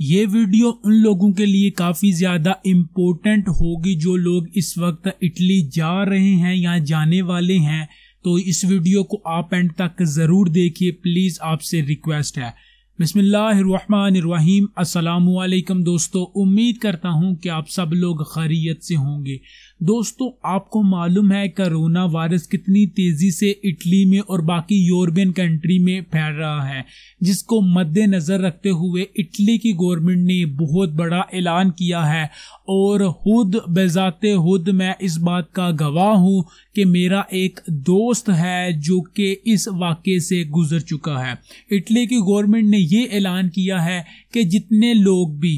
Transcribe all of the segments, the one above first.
ये वीडियो उन लोगों के लिए काफ़ी ज़्यादा इम्पोर्टेंट होगी जो लोग इस वक्त इटली जा रहे हैं या जाने वाले हैं तो इस वीडियो को आप एंड तक ज़रूर देखिए प्लीज़ आपसे रिक्वेस्ट है बिस्मिल्लाहिर्रहमानिर्रहीम अस्सलाम दोस्तों उम्मीद करता हूँ कि आप सब लोग खैरियत से होंगे दोस्तों आपको मालूम है करोना वायरस कितनी तेज़ी से इटली में और बाकी यूरोपियन कंट्री में फैल रहा है जिसको मद्देनज़र रखते हुए इटली की गवर्नमेंट ने बहुत बड़ा ऐलान किया है और खुद बेजाते खुद मैं इस बात का गवाह हूँ कि मेरा एक दोस्त है जो कि इस वाक़े से गुजर चुका है इटली की गवर्नमेंट ने यह ऐलान किया है कि जितने लोग भी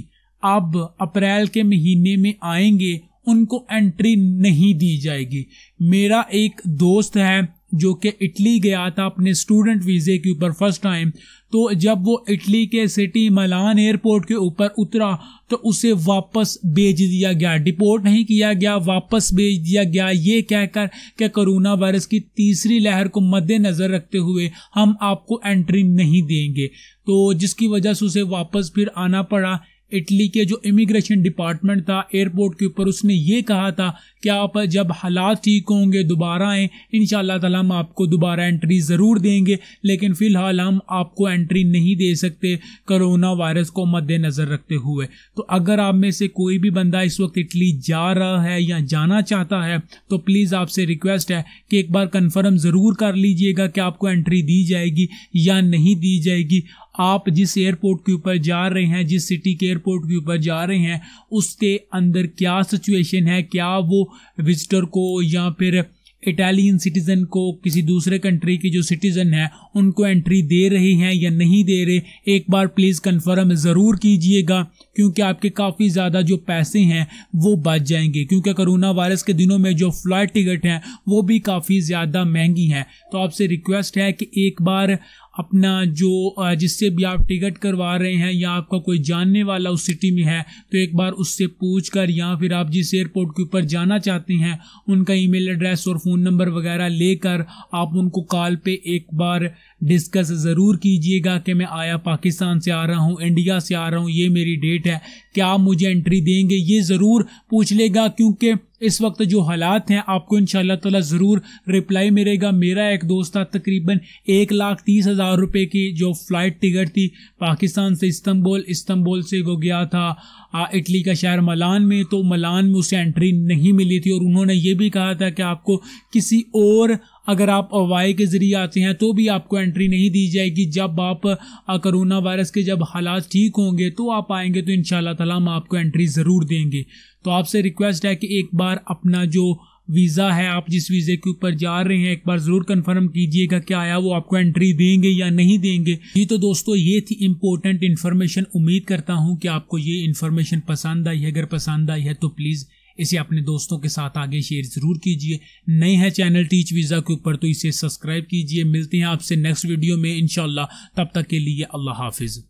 अब अप्रैल के महीने में आएंगे उनको एंट्री नहीं दी जाएगी मेरा एक दोस्त है जो कि इटली गया था अपने स्टूडेंट वीज़े के ऊपर फर्स्ट टाइम तो जब वो इटली के सिटी मलान एयरपोर्ट के ऊपर उतरा तो उसे वापस भेज दिया गया डिपोर्ट नहीं किया गया वापस भेज दिया गया ये कहकर कि कोरोना वायरस की तीसरी लहर को मद्देनज़र रखते हुए हम आपको एंट्री नहीं देंगे तो जिसकी वजह से उसे वापस फिर आना पड़ा इटली के जो इमिग्रेशन डिपार्टमेंट था एयरपोर्ट के ऊपर उसने ये कहा था कि आप जब हालात ठीक होंगे दोबारा आएँ इन ताला हम आपको दोबारा एंट्री ज़रूर देंगे लेकिन फ़िलहाल हम आपको एंट्री नहीं दे सकते करोना वायरस को मद्देनज़र रखते हुए तो अगर आप में से कोई भी बंदा इस वक्त इटली जा रहा है या जाना चाहता है तो प्लीज़ आपसे रिक्वेस्ट है कि एक बार कन्फर्म ज़रूर कर लीजिएगा कि आपको एंट्री दी जाएगी या नहीं दी जाएगी आप जिस एयरपोर्ट के ऊपर जा रहे हैं जिस सिटी के एयरपोर्ट के ऊपर जा रहे हैं उसके अंदर क्या सिचुएशन है क्या वो विजिटर को या फिर इटालियन सिटीज़न को किसी दूसरे कंट्री के जो सिटीज़न हैं उनको एंट्री दे रहे हैं या नहीं दे रहे एक बार प्लीज़ कंफर्म ज़रूर कीजिएगा क्योंकि आपके काफ़ी ज़्यादा जो पैसे हैं वो बच जाएंगे क्योंकि कोरोना वायरस के दिनों में जो फ्लाइट टिकट हैं वो भी काफ़ी ज़्यादा महंगी हैं तो आपसे रिक्वेस्ट है कि एक बार अपना जो जिससे भी आप टिकट करवा रहे हैं या आपका कोई जानने वाला उस सिटी में है तो एक बार उससे पूछ कर या फिर आप जिस एयरपोर्ट के ऊपर जाना चाहते हैं उनका ईमेल एड्रेस और फ़ोन नंबर वगैरह लेकर आप उनको कॉल पे एक बार डिस्कस ज़रूर कीजिएगा कि मैं आया पाकिस्तान से आ रहा हूँ इंडिया से आ रहा हूँ ये मेरी डेट है क्या आप मुझे एंट्री देंगे ये ज़रूर पूछ लेगा क्योंकि इस वक्त जो हालात हैं आपको इन ताला ज़रूर रिप्लाई मिलेगा मेरा एक दोस्त था तकरीबन एक लाख तीस हज़ार रुपये की जो फ़्लाइट टिकट थी पाकिस्तान से इस्तंबुल इस्तंबुल से वो गया था इटली का शहर मलान में तो मलान में उसे एंट्री नहीं मिली थी और उन्होंने ये भी कहा था कि आपको किसी और अगर आप वाई के ज़रिए आते हैं तो भी आपको एंट्री नहीं दी जाएगी जब आप कोरोना वायरस के जब हालात ठीक होंगे तो आप आएंगे तो इन ताला हम आपको एंट्री ज़रूर देंगे तो आपसे रिक्वेस्ट है कि एक बार अपना जो वीज़ा है आप जिस वीज़े के ऊपर जा रहे हैं एक बार ज़रूर कंफर्म कीजिएगा क्या आया वो आपको एंट्री देंगे या नहीं देंगे ये तो दोस्तों ये थी इम्पोर्टेंट इन्फॉर्मेशन उम्मीद करता हूँ कि आपको ये इन्फॉर्मेशन पसंद आई है अगर पसंद आई है तो प्लीज़ इसे अपने दोस्तों के साथ आगे शेयर ज़रूर कीजिए नए हैं चैनल टीच वीज़ा के ऊपर तो इसे सब्सक्राइब कीजिए मिलते हैं आपसे नेक्स्ट वीडियो में इनशाला तब तक के लिए अल्लाह हाफिज़